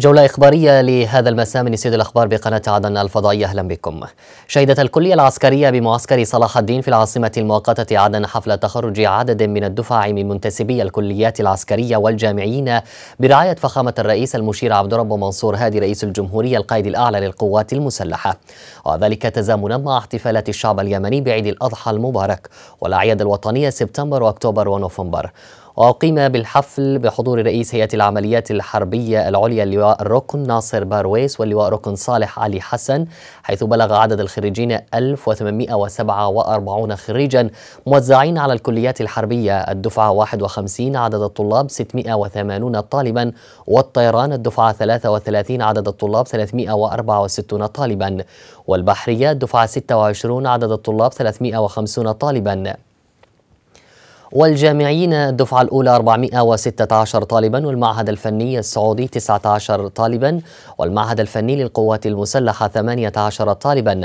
جولة إخبارية لهذا المساء من سيد الأخبار بقناة عدن الفضائية أهلا بكم شهدت الكلية العسكرية بمعسكر صلاح الدين في العاصمة المؤقتة عدن حفل تخرج عدد من الدفع من منتسبي الكليات العسكرية والجامعيين برعاية فخامة الرئيس المشير عبد الرب منصور هادي رئيس الجمهورية القائد الأعلى للقوات المسلحة وذلك تزامنا مع احتفالات الشعب اليمني بعيد الأضحى المبارك والأعياد الوطنية سبتمبر وأكتوبر ونوفمبر وأقيم بالحفل بحضور رئيس هيئة العمليات الحربية العليا اللواء الركن ناصر بارويس واللواء ركن صالح علي حسن حيث بلغ عدد الخريجين 1847 خريجا موزعين على الكليات الحربية الدفعة 51 عدد الطلاب 680 طالبا والطيران الدفعة 33 عدد الطلاب 364 طالبا والبحرية الدفعة 26 عدد الطلاب 350 طالبا والجامعيين الدفعة الأولى 416 طالبا والمعهد الفني السعودي 19 طالبا والمعهد الفني للقوات المسلحة 18 طالبا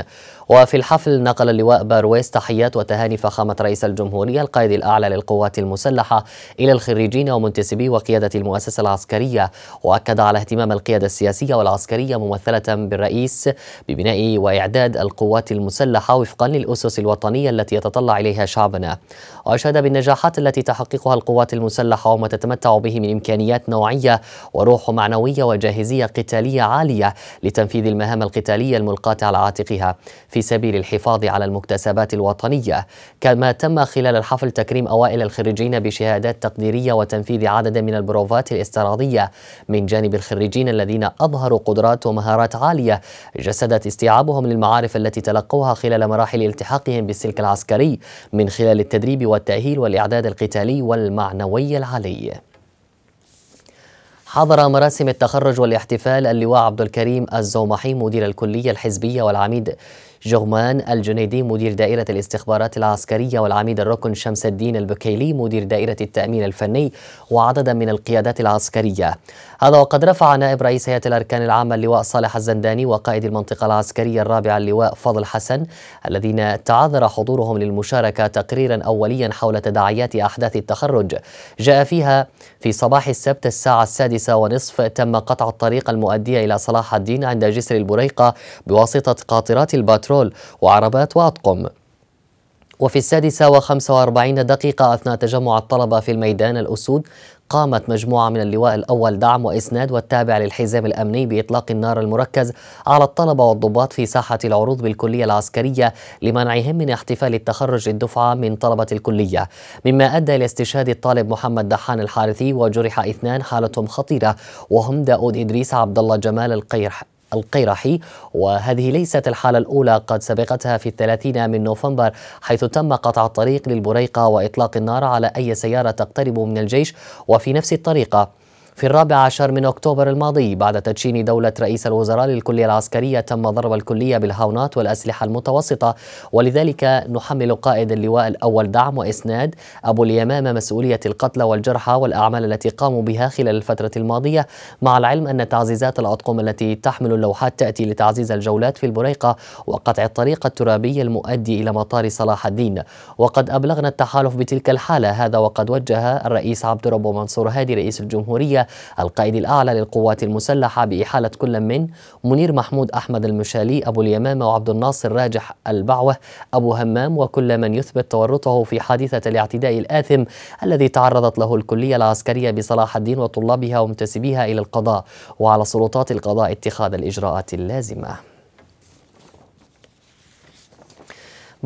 وفي الحفل نقل اللواء بارويس تحيات وتهاني فخامة رئيس الجمهورية القائد الأعلى للقوات المسلحة إلى الخريجين ومنتسبي وقيادة المؤسسة العسكرية وأكد على اهتمام القيادة السياسية والعسكرية ممثلة بالرئيس ببناء وإعداد القوات المسلحة وفقا للأسس الوطنية التي يتطلع إليها شعبنا وأشهد بالنجاح النجاحات التي تحققها القوات المسلحة وما تتمتع به من إمكانيات نوعية وروح معنوية وجاهزية قتالية عالية لتنفيذ المهام القتالية الملقاة على عاتقها في سبيل الحفاظ على المكتسبات الوطنية كما تم خلال الحفل تكريم أوائل الخريجين بشهادات تقديرية وتنفيذ عدد من البروفات الاستعراضية من جانب الخريجين الذين أظهروا قدرات ومهارات عالية جسدت استيعابهم للمعارف التي تلقوها خلال مراحل التحاقهم بالسلك العسكري من خلال التدريب والتأهيل والإعداد الاستعداد القتالي والمعنوي العالي حضر مراسم التخرج والاحتفال اللواء عبد الكريم الزومحي مدير الكلية الحزبية والعميد جغمان الجنيدي مدير دائرة الاستخبارات العسكرية والعميد الركن شمس الدين البكيلي مدير دائرة التأمين الفني وعددا من القيادات العسكرية هذا وقد رفع نائب رئيس هيئة الأركان العامة اللواء صالح الزنداني وقائد المنطقة العسكرية الرابعة اللواء فضل حسن الذين تعذر حضورهم للمشاركة تقريرا أوليا حول تداعيات أحداث التخرج جاء فيها في صباح السبت الساعة السادسة ونصف تم قطع الطريق المؤدية إلى صلاح الدين عند جسر البريقة بواسطة قاطرات الباتون بترول وعربات وأطقم وفي السادسة وخمسة وأربعين دقيقة أثناء تجمع الطلبة في الميدان الأسود قامت مجموعة من اللواء الأول دعم وإسناد والتابع للحزام الأمني بإطلاق النار المركز على الطلبة والضباط في ساحة العروض بالكلية العسكرية لمنعهم من احتفال التخرج الدفعة من طلبة الكلية مما أدى إلى استشهاد الطالب محمد دحان الحارثي وجرح اثنان حالتهم خطيرة وهم داود إدريس عبد الله جمال القيرح القيرحي وهذه ليست الحالة الأولى قد سبقتها في الثلاثين من نوفمبر حيث تم قطع الطريق للبريقة وإطلاق النار على أي سيارة تقترب من الجيش وفي نفس الطريقة في الرابع عشر من أكتوبر الماضي بعد تدشين دولة رئيس الوزراء للكلية العسكرية تم ضرب الكلية بالهاونات والأسلحة المتوسطة ولذلك نحمل قائد اللواء الأول دعم وإسناد أبو اليمامة مسؤولية القتلى والجرحى والأعمال التي قاموا بها خلال الفترة الماضية مع العلم أن تعزيزات الأطقم التي تحمل اللوحات تأتي لتعزيز الجولات في البريقة وقطع الطريق الترابي المؤدي إلى مطار صلاح الدين وقد أبلغنا التحالف بتلك الحالة هذا وقد وجه الرئيس عبد ربه منصور هادي رئيس الجمهورية القائد الأعلى للقوات المسلحة بإحالة كل من منير محمود أحمد المشالي أبو اليمامة وعبد الناصر راجح البعوة أبو همام وكل من يثبت تورطه في حادثة الاعتداء الآثم الذي تعرضت له الكلية العسكرية بصلاح الدين وطلابها ومنتسبيها إلى القضاء وعلى سلطات القضاء اتخاذ الإجراءات اللازمة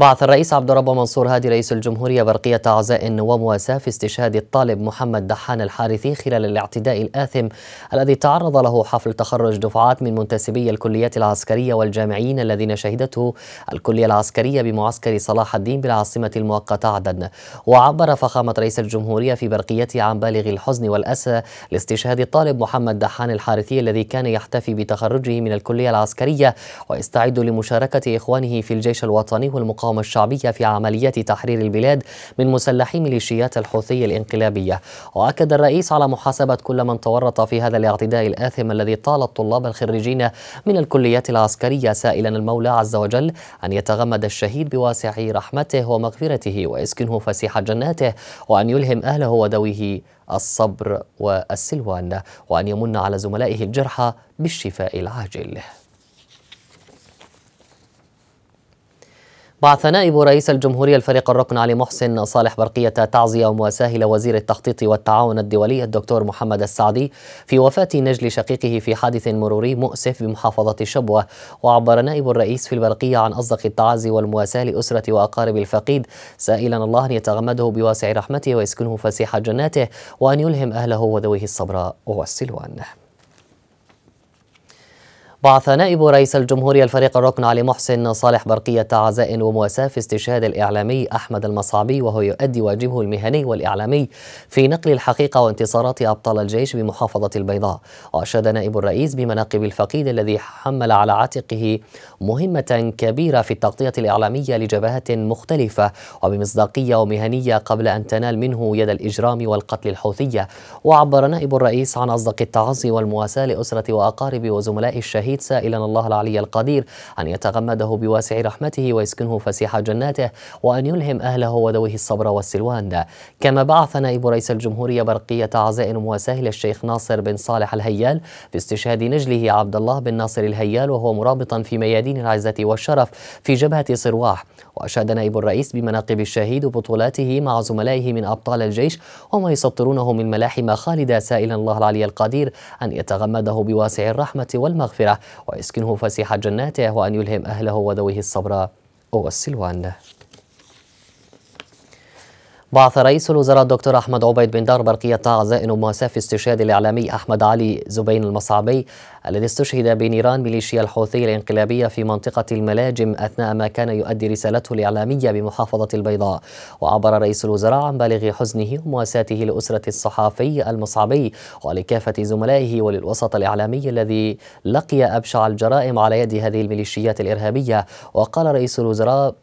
بعث الرئيس عبد الرب منصور هادي رئيس الجمهورية برقية عزاء ومواساة في استشهاد الطالب محمد دحان الحارثي خلال الاعتداء الآثم الذي تعرض له حفل تخرج دفعات من منتسبي الكليات العسكرية والجامعيين الذين شهدته الكلية العسكرية بمعسكر صلاح الدين بالعاصمة المؤقتة عدن وعبر فخامة رئيس الجمهورية في برقيته عن بالغ الحزن والأسى لاستشهاد الطالب محمد دحان الحارثي الذي كان يحتفي بتخرجه من الكلية العسكرية ويستعد لمشاركة إخوانه في الجيش الوطني والمقاومة المقاومة الشعبية في عملية تحرير البلاد من مسلحي ميليشيات الحوثي الانقلابية وأكد الرئيس على محاسبة كل من تورط في هذا الاعتداء الآثم الذي طال الطلاب الخريجين من الكليات العسكرية سائلا المولى عز وجل أن يتغمد الشهيد بواسع رحمته ومغفرته ويسكنه فسيح جناته وأن يلهم أهله وذويه الصبر والسلوان وأن يمن على زملائه الجرحى بالشفاء العاجل بعث نائب رئيس الجمهورية الفريق الركن علي محسن صالح برقية تعزية ومواساة وزير التخطيط والتعاون الدولي الدكتور محمد السعدي في وفاة نجل شقيقه في حادث مروري مؤسف بمحافظة شبوة وعبر نائب الرئيس في البرقية عن أصدق التعازي والمواساة لأسرة وأقارب الفقيد سائلا الله أن يتغمده بواسع رحمته ويسكنه فسيح جناته وأن يلهم أهله وذويه الصبر والسلوان بعث نائب رئيس الجمهورية الفريق الركن علي محسن صالح برقية عزاء ومواساة في استشهاد الإعلامي أحمد المصعبي وهو يؤدي واجبه المهني والإعلامي في نقل الحقيقة وانتصارات أبطال الجيش بمحافظة البيضاء وأشاد نائب الرئيس بمناقب الفقيد الذي حمل على عاتقه مهمة كبيرة في التغطية الإعلامية لجبهات مختلفة وبمصداقية ومهنية قبل أن تنال منه يد الإجرام والقتل الحوثية وعبر نائب الرئيس عن أصدق التعزي والمواساة لأسرة وأقارب وزملاء الشهيد التوحيد سائلا الله العلي القدير أن يتغمده بواسع رحمته ويسكنه فسيح جناته وأن يلهم أهله وذويه الصبر والسلوان كما بعث نائب رئيس الجمهورية برقية عزائم وساهل الشيخ ناصر بن صالح الهيال باستشهاد نجله عبد الله بن ناصر الهيال وهو مرابطا في ميادين العزة والشرف في جبهة صرواح وأشاد نائب الرئيس بمناقب الشهيد وبطولاته مع زملائه من أبطال الجيش وما يسطرونه من ملاحم خالدة سائلا الله العلي القدير أن يتغمده بواسع الرحمة والمغفرة ويسكنه فسيح جناته وأن يلهم أهله وذويه الصبر والسلوان بعث رئيس الوزراء الدكتور أحمد عبيد بن دار برقية عزائن في استشهاد الإعلامي أحمد علي زبين المصعبي الذي استشهد بنيران ميليشيا الحوثي الانقلابية في منطقة الملاجم أثناء ما كان يؤدي رسالته الإعلامية بمحافظة البيضاء وعبر رئيس الوزراء عن بالغ حزنه ومواساته لأسرة الصحافي المصعبي ولكافة زملائه وللوسط الإعلامي الذي لقي أبشع الجرائم على يد هذه الميليشيات الإرهابية وقال رئيس الوزراء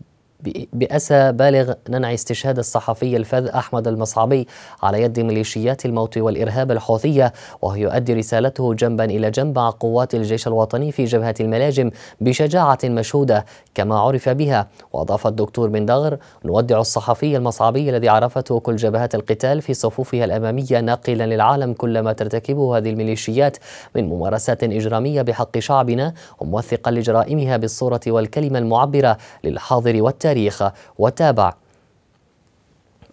بأسى بالغ ننعي استشهاد الصحفي الفذ أحمد المصعبي على يد ميليشيات الموت والإرهاب الحوثية وهو يؤدي رسالته جنبا إلى جنب مع قوات الجيش الوطني في جبهة الملاجم بشجاعة مشهودة كما عرف بها وأضاف الدكتور بن دغر نودع الصحفي المصعبي الذي عرفته كل جبهات القتال في صفوفها الأمامية ناقلا للعالم كل ما ترتكبه هذه الميليشيات من ممارسات إجرامية بحق شعبنا وموثقا لجرائمها بالصورة والكلمة المعبرة للحاضر والتالي التاريخ وتابع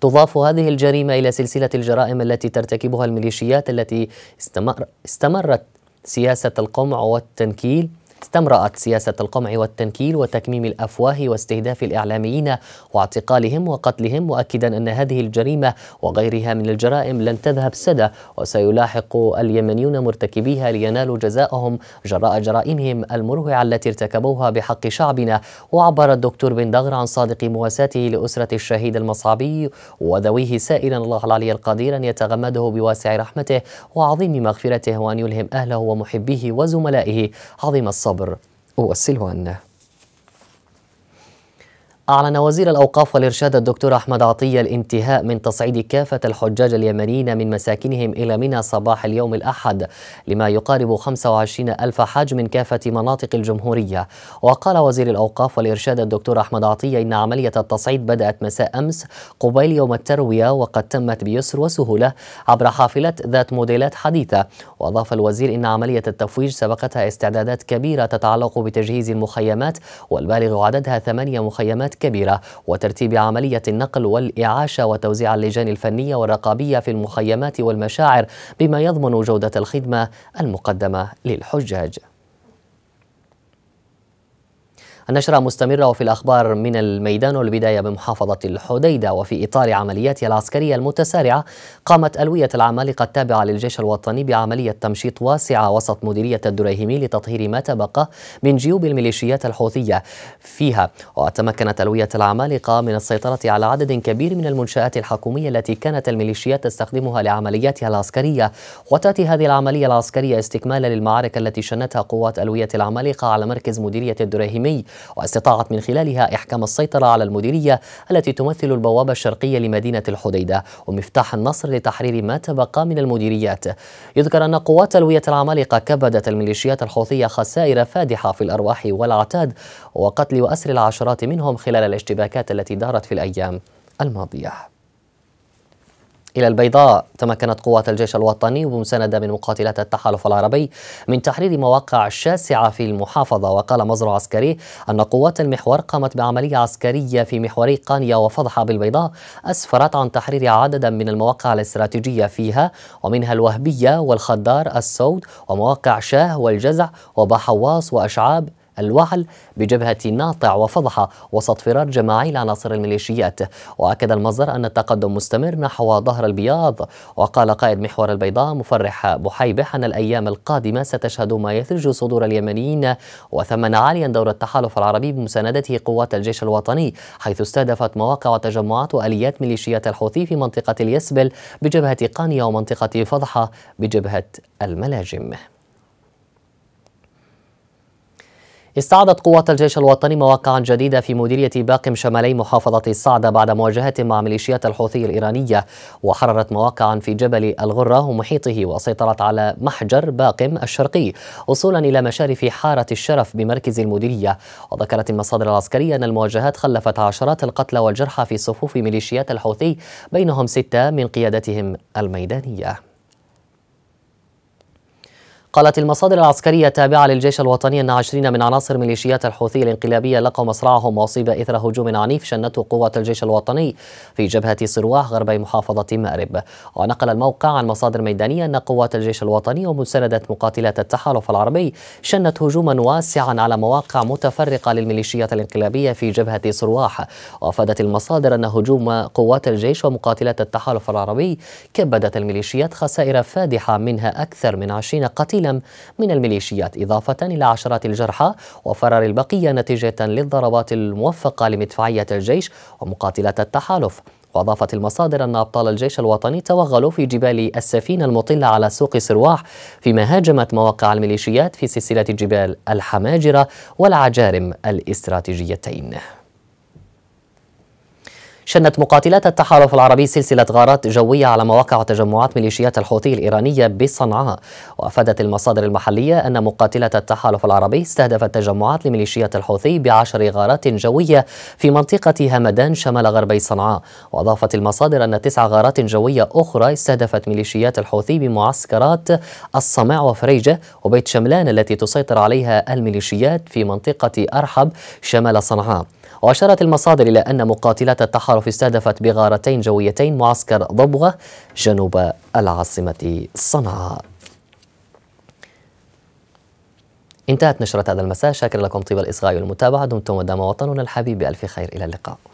تضاف هذه الجريمة إلى سلسلة الجرائم التي ترتكبها الميليشيات التي استمر استمرت سياسة القمع والتنكيل استمرأت سياسة القمع والتنكيل وتكميم الأفواه واستهداف الإعلاميين واعتقالهم وقتلهم مؤكدا أن هذه الجريمة وغيرها من الجرائم لن تذهب سدى وسيلاحق اليمنيون مرتكبيها لينالوا جزاءهم جراء جرائمهم المروعة التي ارتكبوها بحق شعبنا وعبر الدكتور بن دغر عن صادق مواساته لأسرة الشهيد المصعبي وذويه سائلا الله العلي القدير أن يتغمده بواسع رحمته وعظيم مغفرته وأن يلهم أهله ومحبيه وزملائه عظيم الصبر الصبر أوصله أنه أعلن وزير الأوقاف والإرشاد الدكتور أحمد عطية الانتهاء من تصعيد كافة الحجاج اليمنيين من مساكنهم إلى منى صباح اليوم الأحد لما يقارب 25 ألف حاج من كافة مناطق الجمهورية وقال وزير الأوقاف والإرشاد الدكتور أحمد عطية إن عملية التصعيد بدأت مساء أمس قبيل يوم التروية وقد تمت بيسر وسهولة عبر حافلات ذات موديلات حديثة وأضاف الوزير إن عملية التفويج سبقتها استعدادات كبيرة تتعلق بتجهيز المخيمات والبالغ عددها ثمانية مخيمات جهود كبيرة وترتيب عملية النقل والإعاشة وتوزيع اللجان الفنية والرقابية في المخيمات والمشاعر بما يضمن جودة الخدمة المقدمة للحجاج النشرة مستمرة وفي الأخبار من الميدان والبداية بمحافظة الحديدة وفي إطار عملياتها العسكرية المتسارعة قامت ألوية العمالقة التابعة للجيش الوطني بعملية تمشيط واسعة وسط مديرية الدريهمي لتطهير ما تبقى من جيوب الميليشيات الحوثية فيها وتمكنت ألوية العمالقة من السيطرة على عدد كبير من المنشآت الحكومية التي كانت الميليشيات تستخدمها لعملياتها العسكرية وتأتي هذه العملية العسكرية استكمالا للمعارك التي شنتها قوات ألوية العمالقة على مركز مديرية الدريهمي واستطاعت من خلالها إحكام السيطرة على المديرية التي تمثل البوابة الشرقية لمدينة الحديدة ومفتاح النصر لتحرير ما تبقى من المديريات يذكر أن قوات ألوية العمالقة كبدت الميليشيات الحوثية خسائر فادحة في الأرواح والعتاد وقتل وأسر العشرات منهم خلال الاشتباكات التي دارت في الأيام الماضية إلى البيضاء تمكنت قوات الجيش الوطني بمساندة من مقاتلات التحالف العربي من تحرير مواقع شاسعة في المحافظة وقال مصدر عسكري أن قوات المحور قامت بعملية عسكرية في محوري قانيا وفضحة بالبيضاء أسفرت عن تحرير عددا من المواقع الاستراتيجية فيها ومنها الوهبية والخدار السود ومواقع شاه والجزع وبحواص وأشعاب الوعل بجبهة ناطع وفضحة وسط فرار جماعي لعناصر الميليشيات وأكد المصدر أن التقدم مستمر نحو ظهر البياض وقال قائد محور البيضاء مفرح بحيبح أن الأيام القادمة ستشهد ما يثلج صدور اليمنيين وثمن عاليا دور التحالف العربي بمساندته قوات الجيش الوطني حيث استهدفت مواقع وتجمعات وآليات ميليشيات الحوثي في منطقة اليسبل بجبهة قانيا ومنطقة فضحة بجبهة الملاجم استعادت قوات الجيش الوطني مواقعا جديدة في مديرية باقم شمالي محافظة الصعدة بعد مواجهة مع ميليشيات الحوثي الإيرانية وحررت مواقعا في جبل الغرة ومحيطه وسيطرت على محجر باقم الشرقي وصولا إلى مشارف حارة الشرف بمركز المديرية وذكرت المصادر العسكرية أن المواجهات خلفت عشرات القتلى والجرحى في صفوف ميليشيات الحوثي بينهم ستة من قيادتهم الميدانية قالت المصادر العسكرية التابعة للجيش الوطني أن عشرين من عناصر ميليشيات الحوثي الانقلابية لقوا مصرعهم وأصيب إثر هجوم عنيف شنته قوة الجيش الوطني في جبهة صرواح غرب محافظة مأرب ونقل الموقع عن مصادر ميدانية أن قوات الجيش الوطني ومساندة مقاتلات التحالف العربي شنت هجوما واسعا على مواقع متفرقة للميليشيات الانقلابية في جبهة صرواح وأفادت المصادر أن هجوم قوات الجيش ومقاتلات التحالف العربي كبدت الميليشيات خسائر فادحة منها أكثر من عشرين قتيلا الخيلم من الميليشيات إضافة إلى عشرات الجرحى وفرار البقية نتيجة للضربات الموفقة لمدفعية الجيش ومقاتلة التحالف وأضافت المصادر أن أبطال الجيش الوطني توغلوا في جبال السفينة المطلة على سوق سرواح فيما هاجمت مواقع الميليشيات في سلسلة جبال الحماجرة والعجارم الاستراتيجيتين شنت مقاتلات التحالف العربي سلسلة غارات جوية على مواقع وتجمعات ميليشيات الحوثي الإيرانية بصنعاء وأفادت المصادر المحلية أن مقاتلات التحالف العربي استهدفت تجمعات لميليشيات الحوثي بعشر غارات جوية في منطقة همدان شمال غربي صنعاء وأضافت المصادر أن تسع غارات جوية أخرى استهدفت ميليشيات الحوثي بمعسكرات الصمع وفريجة وبيت شملان التي تسيطر عليها الميليشيات في منطقة أرحب شمال صنعاء وأشارت المصادر إلى أن مقاتلات التحالف التحالف استهدفت بغارتين جويتين معسكر ضبوة جنوب العاصمة صنعاء انتهت نشرة هذا المساء شكرا لكم طيب الإصغاء والمتابعة دمتم ودام وطننا الحبيب بألف خير إلى اللقاء